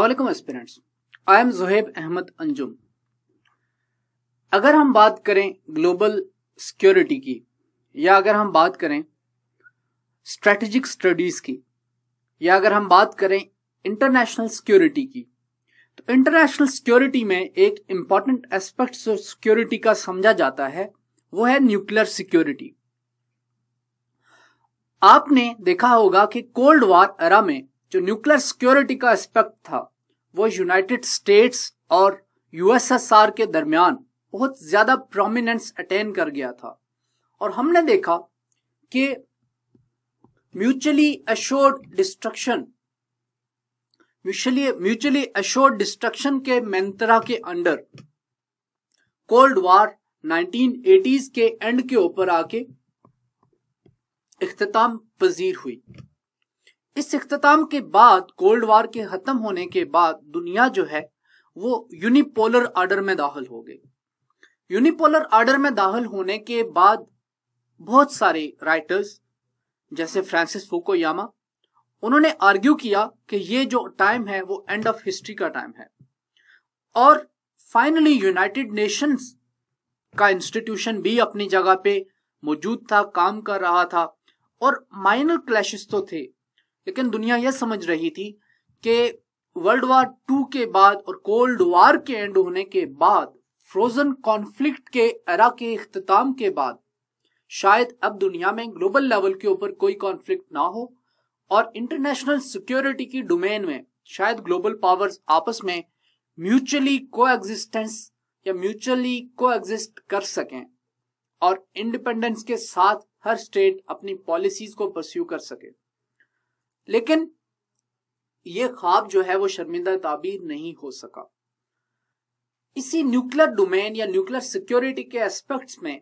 वालेकुम aspirants I am Zuhaib Ahmed Anjum अगर हम बात करें ग्लोबल सिक्योरिटी की या अगर हम बात करें स्ट्रेटजिक स्टडीज की या अगर हम बात करें इंटरनेशनल सिक्योरिटी की तो इंटरनेशनल सिक्योरिटी में एक इंपॉर्टेंट एस्पेक्ट सिक्योरिटी का समझा जाता है वो है न्यूक्लियर सिक्योरिटी आपने देखा होगा कि कोल्ड वार अरा में जो न्यूक्लियर सिक्योरिटी का एस्पेक्ट था वो यूनाइटेड स्टेट्स और यूएसएसआर के दरमियान बहुत ज्यादा प्रोमिनेंस अटेन कर गया था और हमने देखा कि mutually assured destruction mutually mutually destruction के मंत्रा के अंडर कोल्ड वार 1980s के एंड के ऊपर आके इख्ताम पजीर हुई इस अख्ताम के बाद कोल्ड वार के ख़त्म होने के बाद दुनिया जो है वो यूनिपोलर आर्डर में दाखिल हो गई यूनिपोलर आर्डर में दाखिल होने के बाद बहुत सारे राइटर्स जैसे फ्रांसिस फूकोयामा उन्होंने आर्ग्यू किया कि ये जो टाइम है वो एंड ऑफ हिस्ट्री का टाइम है और फाइनली यूनाइटेड नेशंस का इंस्टीट्यूशन भी अपनी जगह पे मौजूद था काम कर रहा था और माइनर क्लैश तो थे लेकिन दुनिया यह समझ रही थी कि वर्ल्ड वार टू के बाद और कोल्ड वार के एंड होने के बाद फ्रोजन कॉन्फ्लिक्ट के एरा के अख्ताम के बाद शायद अब दुनिया में ग्लोबल लेवल के ऊपर कोई कॉन्फ्लिक्ट ना हो और इंटरनेशनल सिक्योरिटी की डोमेन में शायद ग्लोबल पावर्स आपस में म्यूचुअली को या म्यूचुअली को कर सकें और इंडिपेंडेंस के साथ हर स्टेट अपनी पॉलिसीज को परस्यू कर सके लेकिन ये ख्वाब जो है वो शर्मिंदा ताबीर नहीं हो सका इसी न्यूक्लियर डोमेन या न्यूक्लियर सिक्योरिटी के एस्पेक्ट्स में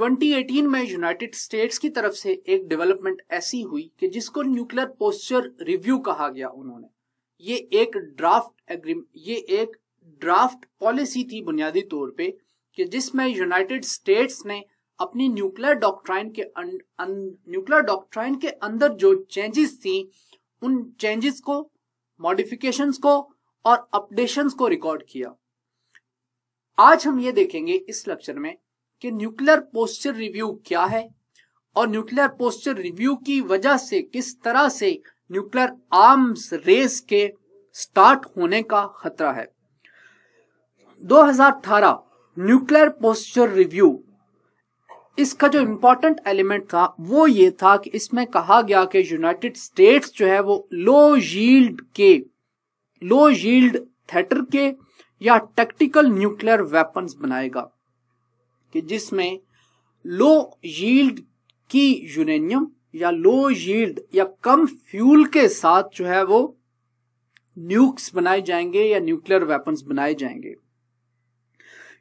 2018 में यूनाइटेड स्टेट्स की तरफ से एक डेवलपमेंट ऐसी हुई कि जिसको न्यूक्लियर पोस्टर रिव्यू कहा गया उन्होंने ये एक ड्राफ्ट एग्रीमेंट ये एक ड्राफ्ट पॉलिसी थी बुनियादी तौर पे कि जिसमें यूनाइटेड स्टेट्स ने अपनी न्यूक्लियर डॉक्ट्राइन के न्यूक्लियर अं, डॉक्ट्राइन अं, के अंदर जो चेंजेस थी उन चेंजेस को मॉडिफिकेशंस को और अपडेशंस को रिकॉर्ड किया आज हम ये देखेंगे इस लेक्चर में कि न्यूक्लियर पोस्टर रिव्यू क्या है और न्यूक्लियर पोस्टर रिव्यू की वजह से किस तरह से न्यूक्लियर आर्म्स रेस के स्टार्ट होने का खतरा है 2018 न्यूक्लियर पोस्टर रिव्यू इसका जो इम्पोर्टेंट एलिमेंट था वो ये था कि इसमें कहा गया कि यूनाइटेड स्टेट्स जो है वो लो यील्ड के लो यील्ड थिएटर के या टैक्टिकल न्यूक्लियर वेपन्स बनाएगा कि जिसमें लो यील्ड की यूरेनियम या लो यील्ड या कम फ्यूल के साथ जो है वो न्यूक्स बनाए जाएंगे या न्यूक्लियर वेपन्स बनाए जाएंगे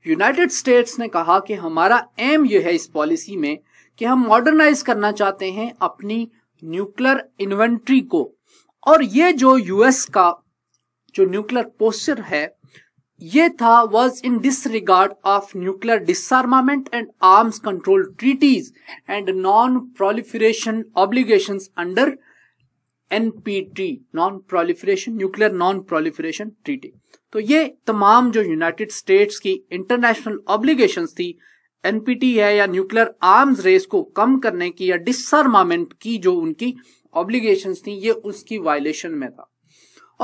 यूनाइटेड स्टेट्स ने कहा कि हमारा एम यह है इस पॉलिसी में कि हम मॉडर्नाइज करना चाहते हैं अपनी न्यूक्लियर इन्वेंट्री को और ये जो यूएस का जो न्यूक्लियर पोस्टर है ये था was in disregard of nuclear disarmament and arms control treaties and non proliferation obligation under NPT non proliferation nuclear non proliferation treaty तो ये तमाम जो यूनाइटेड स्टेट्स की इंटरनेशनल ऑब्लिगेशन थी एनपीटी है या न्यूक्लियर आर्म्स रेस को कम करने की या डिसमामेंट की जो उनकी ऑब्लिगेशन थी ये उसकी वायलेशन में था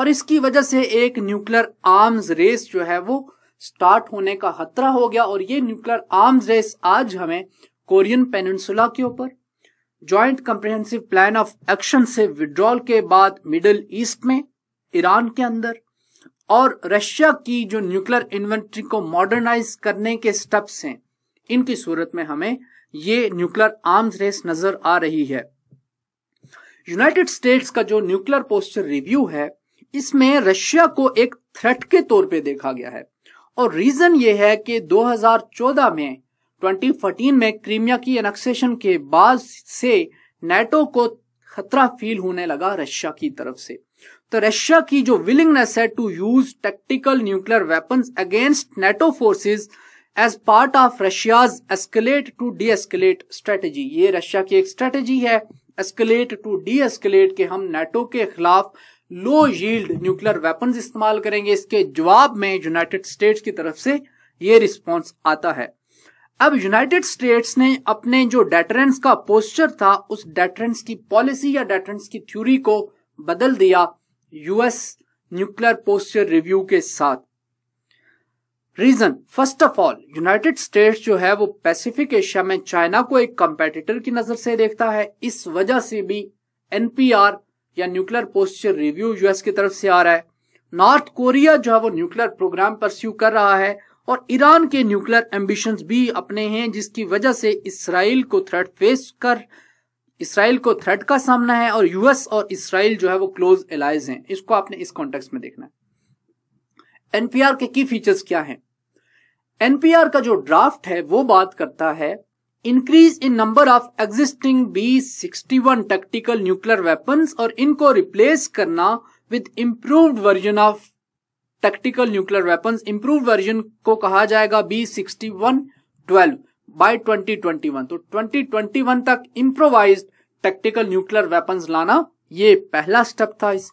और इसकी वजह से एक न्यूक्लियर आर्म्स रेस जो है वो स्टार्ट होने का खतरा हो गया और ये न्यूक्लियर आर्म्स रेस आज हमें कोरियन पेनसुला के ऊपर joint comprehensive plan of action से विड्रॉल के बाद मिडिल ईस्ट में ईरान के अंदर और रशिया की जो न्यूक्लियर इन्वेंट्री को मॉडर्नाइज करने के स्टेप्स हैं इनकी सूरत में हमें ये न्यूक्लियर आर्म्स रेस नजर आ रही है यूनाइटेड स्टेट्स का जो न्यूक्लियर पोस्टर रिव्यू है इसमें रशिया को एक थ्रेट के तौर पे देखा गया है और रीजन ये है कि 2014 में 2014 में क्रीमिया की एनक्सेशन के बाद से नेटो को खतरा फील होने लगा रशिया की तरफ से तो रशिया की जो विलिंगनेस है to use tactical nuclear weapons against NATO forces as part of Russia's escalate to de escalate strategy ये रशिया की एक स्ट्रेटेजी है एस्केलेट टू डी एस्केलेट के हम नेटो के खिलाफ लो यील्ड न्यूक्लियर वेपन्स इस्तेमाल करेंगे इसके जवाब में यूनाइटेड स्टेट्स की तरफ से ये रिस्पॉन्स आता है अब यूनाइटेड स्टेट्स ने अपने जो डेटरेंस का पोस्टर था उस डेटरेंस की पॉलिसी या डेटरेंस की थ्योरी को बदल दिया यूएस न्यूक्लियर पोस्टर रिव्यू के साथ reason first of all United States जो है वो पैसिफिक एशिया में चाइना को एक कंपेटिटर की नजर से देखता है इस वजह से भी एनपीआर या न्यूक्लियर पोस्टर रिव्यू यूएस की तरफ से आ रहा है नॉर्थ कोरिया जो है वो न्यूक्लियर प्रोग्राम परस्यू कर रहा है और ईरान के न्यूक्लियर एम्बिशंस भी अपने हैं जिसकी वजह से इसराइल को थ्रेट फेस कर इसराइल को थ्रेट का सामना है और यूएस और इसराइल जो है वो क्लोज एलाइज हैं इसको आपने इस कॉन्टेक्स में देखना है एनपीआर के की फीचर्स क्या हैं एनपीआर का जो ड्राफ्ट है वो बात करता है increase in number of existing B sixty one tactical nuclear weapons और इनको रिप्लेस करना with improved version of tactical nuclear weapon improve version को कहा जाएगा B sixty one twelve twenty twenty one तो ट्वेंटी ट्वेंटी वन तक improvise tactical nuclear weapon लाना ये पहला स्टेप था इस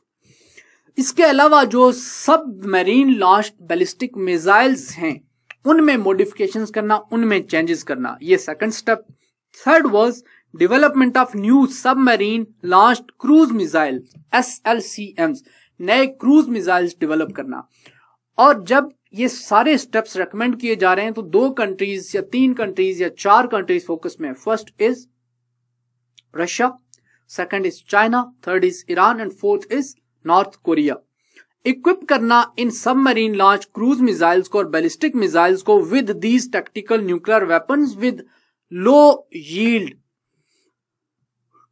इसके अलावा जो सब मेरीन लॉन्च बैलिस्टिक मिजाइल्स हैं उनमें मोडिफिकेशन करना उनमें चेंजेस करना ये second step third was development of new submarine launch cruise missile S L C Ms नए क्रूज मिसाइल डेवलप करना और जब ये सारे स्टेप्स रेकमेंड किए जा रहे हैं तो दो कंट्रीज या तीन कंट्रीज या चार कंट्रीज फोकस में first is Russia second is China third is Iran and fourth is North Korea equip करना इन submarine launch cruise missiles को और बैलिस्टिक मिसाइल्स को with these tactical nuclear weapons with low yield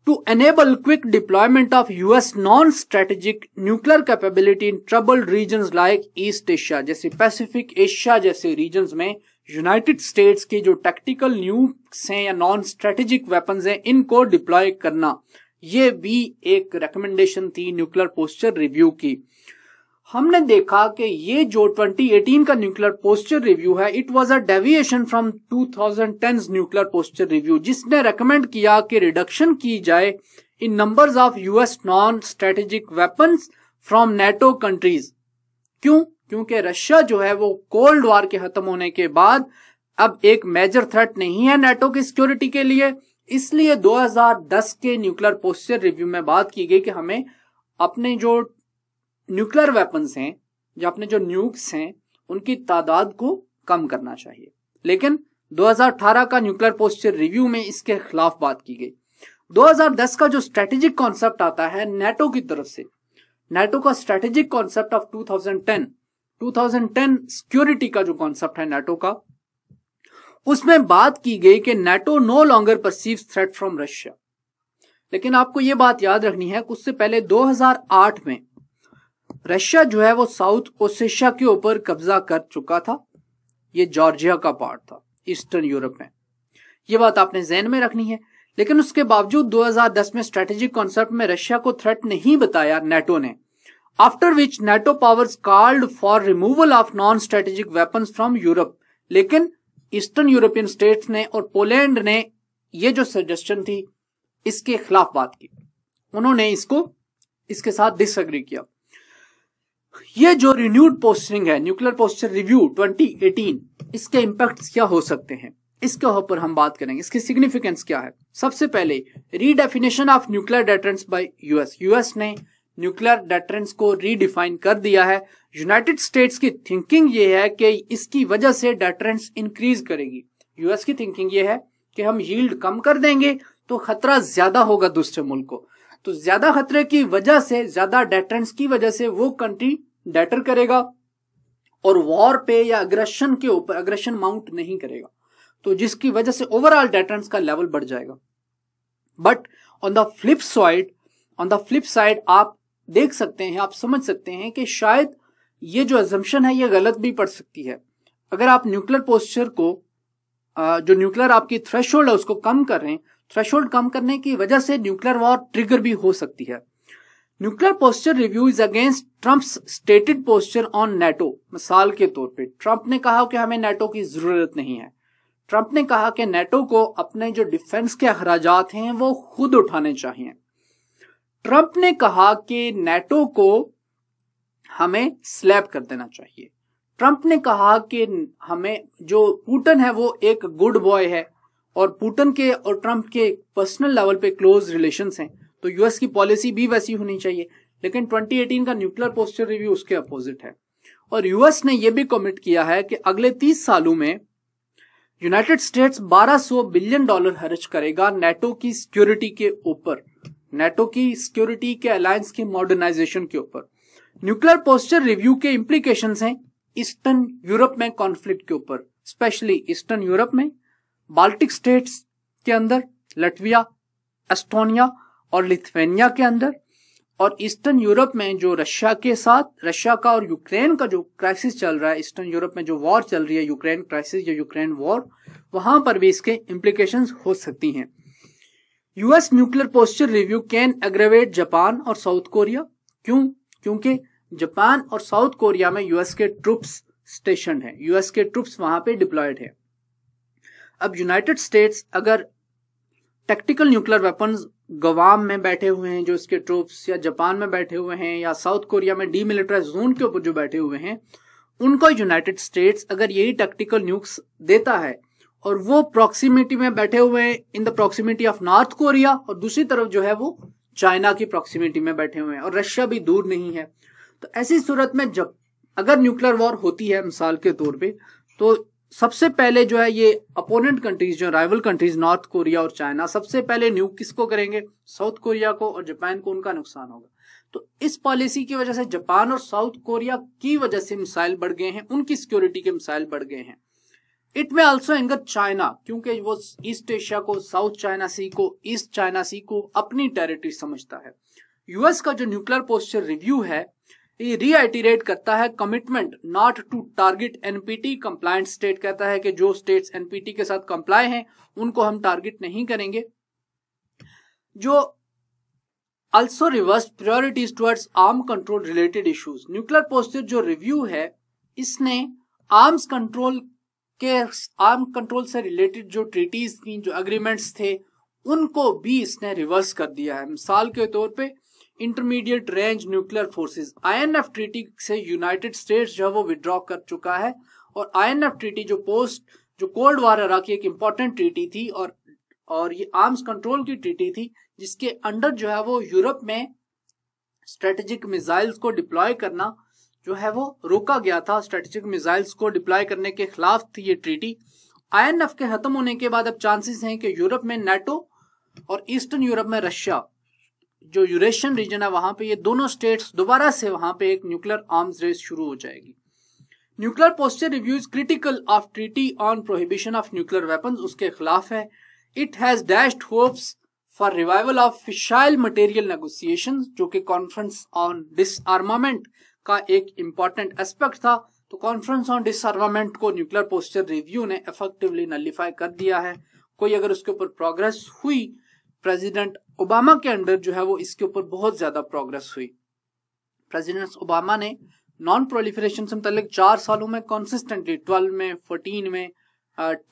to enable quick deployment of US non-strategic nuclear capability in troubled regions like East Asia जैसे Pacific Asia जैसे regions में United States के जो tactical nukes हैं या non strategic weapons हैं इनको deploy करना ये भी एक रिकमेंडेशन थी न्यूक्लियर पोस्चर रिव्यू की हमने देखा कि ये जो 2018 का न्यूक्लियर पोस्टर रिव्यू है it was a deviation from 2010 nuclear posture review जिसने रेकमेंड किया कि रिडक्शन की जाए in numbers of US non strategic weapons from NATO countries क्यों क्योंकि रशिया जो है वो कोल्ड वॉर के खत्म होने के बाद अब एक मेजर थ्रेट नहीं है नेटो की सिक्योरिटी के लिए इसलिए 2010 के न्यूक्लियर पोस्टर रिव्यू में बात की गई कि हमें अपने जो न्यूक्लियर वेपन्स हैं या अपने जो न्यूक्स हैं उनकी तादाद को कम करना चाहिए लेकिन 2018 का न्यूक्लियर पोस्टर रिव्यू में इसके खिलाफ बात की गई 2010 का जो स्ट्रेटेजिक कॉन्सेप्ट आता है नेटो की तरफ से नेटो का स्ट्रेटेजिक कॉन्सेप्ट ऑफ 2010 2010 सिक्योरिटी का जो कॉन्सेप्ट है नेटो का उसमें बात की गई कि NATO no longer perceive threat from Russia लेकिन आपको यह बात याद रखनी है कि उससे पहले 2008 में रशिया जो है वो साउथ ओसेशिया के ऊपर कब्जा कर चुका था ये जॉर्जिया का पार्ट था ईस्टर्न यूरोप में ये बात आपने जहन में रखनी है लेकिन उसके बावजूद 2010 में स्ट्रेटेजिक कॉन्सेप्ट में रशिया को थ्रेट नहीं बताया नेटो ने after which NATO powers called for removal of non strategic weapon from Europe लेकिन ईस्टर्न यूरोपियन स्टेट ने और पोलैंड ने ये जो सजेशन थी इसके खिलाफ बात की उन्होंने इसको इसके साथ डिसअग्री किया ये जो रिन्यूड पोस्टरिंग है न्यूक्लियर पोस्टर रिव्यू 2018 इसके इम्पैक्ट क्या हो सकते हैं इसके ऊपर हम बात करेंगे इसकी सिग्निफिकेंस क्या है सबसे पहले redefinition of nuclear deterrence by US US ने न्यूक्लियर डेटरेंस को रीडिफाइन कर दिया है यूनाइटेड स्टेट्स की थिंकिंग ये है कि इसकी वजह से डेटरेंस इंक्रीज करेगी यूएस की थिंकिंग ये है कि हम यील्ड कम कर देंगे तो खतरा ज्यादा होगा दूसरे मुल्क को तो ज्यादा खतरे की वजह से ज्यादा डेटरेंस की वजह से वो कंट्री डेटर करेगा और वॉर पे या अग्रेशन के ऊपर अग्रेशन माउंट नहीं करेगा तो जिसकी वजह से ओवरऑल डेटरेंस का लेवल बढ़ जाएगा but on the flip side on the flip side आप देख सकते हैं आप समझ सकते हैं कि शायद ये जो एजम्पन है ये गलत भी पड़ सकती है अगर आप न्यूक्लियर पोस्चर को जो न्यूक्लियर आपकी थ्रेशोल्ड है उसको कम कर रहे हैं थ्रेशोल्ड कम करने की वजह से न्यूक्लियर वॉर ट्रिगर भी हो सकती है nuclear posture review is against Trump stated posture on NATO मिसाल के तौर पे ट्रम्प ने कहा कि हमें नेटो की जरूरत नहीं है ट्रम्प ने कहा कि नेटो को अपने जो डिफेंस के अखराज हैं वो खुद उठाने चाहिए ट्रंप ने कहा कि नेटो को हमें स्लैब कर देना चाहिए ट्रंप ने कहा कि हमें जो पुटन है वो एक गुड बॉय है और पुटन के और ट्रम्प के पर्सनल लेवल पे क्लोज रिलेशन हैं तो यूएस की पॉलिसी भी वैसी होनी चाहिए लेकिन 2018 का न्यूक्लियर पोस्टर रिव्यू उसके अपोजिट है और यूएस ने यह भी कमिट किया है कि अगले 30 सालों में यूनाइटेड स्टेट्स 1200 बिलियन डॉलर खर्च करेगा नेटो की सिक्योरिटी के ऊपर नेटो की सिक्योरिटी के अलायंस के मॉडर्नाइजेशन के ऊपर न्यूक्लियर पोस्टर रिव्यू के इम्प्लीकेशन है ईस्टर्न यूरोप में कॉन्फ्लिक्ट के ऊपर स्पेशली ईस्टर्न यूरोप में बाल्टिक स्टेट्स के अंदर लटविया एस्टोनिया और लिथुनिया के अंदर और ईस्टर्न यूरोप में जो रशिया के साथ रशिया का और यूक्रेन का जो क्राइसिस चल रहा है ईस्टर्न यूरोप में जो वॉर चल रही है यूक्रेन क्राइसिस या यूक्रेन वॉर वहां पर भी इसके इम्प्लीकेशन हो सकती हैं US nuclear posture review can aggravate Japan और साउथ कोरिया क्यों क्योंकि जापान और साउथ कोरिया में यूएस के ट्रुप्स स्टेशन है यूएस के ट्रुप्स वहां पे डिप्लॉयड है अब यूनाइटेड स्टेट्स अगर टेक्टिकल न्यूक्लियर वेपन्स गवाम में बैठे हुए हैं जो इसके ट्रूप्स या जापान में बैठे हुए हैं या साउथ कोरिया में डीमिलिटराइज जोन के ऊपर जो बैठे हुए हैं उनको यूनाइटेड स्टेट्स अगर यही टेक्टिकल न्यूक्स देता है और वो प्रॉक्सिमिटी में बैठे हुए हैं in the proximity of North Korea और दूसरी तरफ जो है वो चाइना की प्रॉक्सिमिटी में बैठे हुए हैं और रशिया भी दूर नहीं है तो ऐसी सूरत में जब अगर न्यूक्लियर वॉर होती है मिसाल के तौर पे तो सबसे पहले जो है ये अपोनेंट कंट्रीज जो राइवल कंट्रीज नॉर्थ कोरिया और चाइना सबसे पहले न्यूक किसको करेंगे साउथ कोरिया को और जापान को उनका नुकसान होगा तो इस पॉलिसी की वजह से जापान और साउथ कोरिया की वजह से मिसाइल बढ़ गए हैं उनकी सिक्योरिटी के मिसाइल बढ़ गए हैं इट में ऑल्सो एंगर चाइना क्योंकि वो ईस्ट एशिया को साउथ चाइना सी को ईस्ट चाइना सी को अपनी टेरिटरी समझता है यूएस का जो न्यूक्लियर पोस्टर रिव्यू है रीआइटीरेट रीआइटिरेट करता है commitment not to target NPT compliant state कहता है कि जो स्टेट्स एनपीटी के साथ कंप्लाय हैं उनको हम टारगेट नहीं करेंगे जो also reverse priorities towards arm control related issues nuclear posture जो रिव्यू है इसने आर्म्स कंट्रोल के आर्म कंट्रोल से रिलेटेड जो ट्रीटीज थी जो अग्रीमेंट्स थे उनको भी इसने रिवर्स कर दिया है मिसाल के तौर पर intermediate range nuclear forces INF treaty से यूनाइटेड स्टेट्स जो है वो विद्रॉ कर चुका है और आईएनएफ ट्रीटी जो पोस्ट जो कोल्ड वॉर इरा की एक इम्पोर्टेंट ट्रीटी थी और और ये आर्म्स कंट्रोल की ट्रीटी थी जिसके अंडर जो है वो यूरोप में स्ट्रेटेजिक मिसाइल्स को डिप्लॉय करना जो है वो रोका गया था स्ट्रेटेजिक मिसाइल्स को डिप्लॉय करने के खिलाफ थी ये ट्रीटी आईएनएफ के खत्म होने के बाद अब चांसेस हैं कि यूरोप में नेटो और ईस्टर्न यूरोप में रशिया जो यूरेशियन रीजन है वहां पे ये दोनों स्टेट्स दोबारा से वहां पे एक न्यूक्लियर आर्म्स रेस शुरू हो जाएगी nuclear posture reviews critical of treaty on prohibition of nuclear weapon उसके खिलाफ है it has dashed hopes for revival of fissile material negotiation जो कि कॉन्फ्रेंस ऑन डिसआर्मामेंट का एक इंपॉर्टेंट एस्पेक्ट था तो कॉन्फ्रेंस ऑन डिसआर्मामेंट को न्यूक्लियर पोस्टर रिव्यू ने इफेक्टिवली नलीफाई कर दिया है कोई अगर उसके ऊपर प्रोग्रेस हुई प्रेसिडेंट ओबामा के अंडर जो है वो इसके ऊपर बहुत ज्यादा प्रोग्रेस हुई प्रेसिडेंट ओबामा ने नॉन प्रोलिफरेशन से मुतल चार सालों में कॉन्सिस्टेंटली ट्वेल्व में फोर्टीन में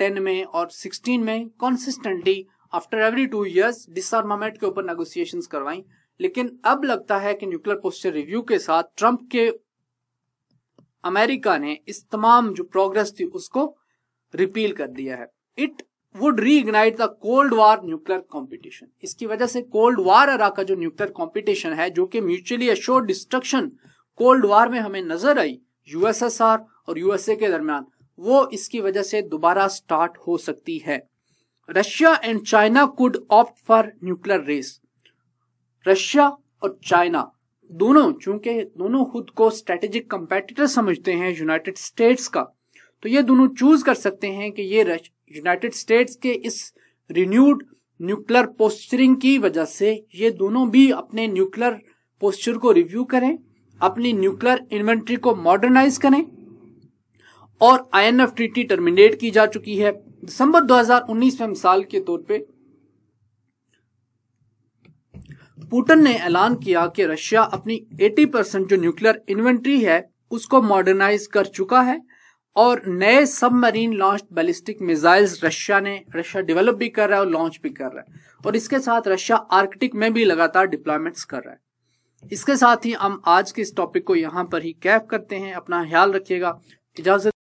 टेन में और सिक्सटीन में consistently after every two years disarmament के ऊपर नेगोसिएशन करवाई लेकिन अब लगता है कि न्यूक्लियर पोस्टर रिव्यू के साथ ट्रंप के अमेरिका ने इस तमाम जो प्रोग्रेस थी उसको रिपील कर दिया है it would ignite the cold war nuclear competition इसकी वजह से कोल्ड वार अरा का जो न्यूक्लियर कॉम्पिटिशन है जो कि mutually assure destruction cold war में हमें नजर आई यूएसएसआर और यूएसए के दरमियान वो इसकी वजह से दोबारा स्टार्ट हो सकती है Russia and China could opt for nuclear race Russia और चाइना दोनों चूंकि दोनों खुद को स्ट्रेटेजिक कंपेटिटर समझते हैं यूनाइटेड स्टेट्स का तो ये दोनों चूज कर सकते हैं कि ये रश, यूनाइटेड स्टेट्स के इस रिन्यूड न्यूक्लियर पोस्चरिंग की वजह से ये दोनों भी अपने न्यूक्लियर पोस्चर को रिव्यू करें अपनी न्यूक्लियर इन्वेंट्री को मॉडर्नाइज करें और आईएनएफ ट्रीटी टर्मिनेट की जा चुकी है दिसंबर 2019 में मिसाल के तौर पे पुतिन ने ऐलान किया कि रशिया अपनी 80 परसेंट जो न्यूक्लियर इन्वेंट्री है उसको मॉडर्नाइज कर चुका है और नए submarine launch ballistic missiles Russia ने रशिया डेवलप भी कर रहा है और लॉन्च भी कर रहा है और इसके साथ रशिया आर्कटिक में भी लगातार डिप्लॉयमेंट्स कर रहा है इसके साथ ही हम आज के इस टॉपिक को यहाँ पर ही कैप करते हैं अपना ख्याल रखिएगा इजाजत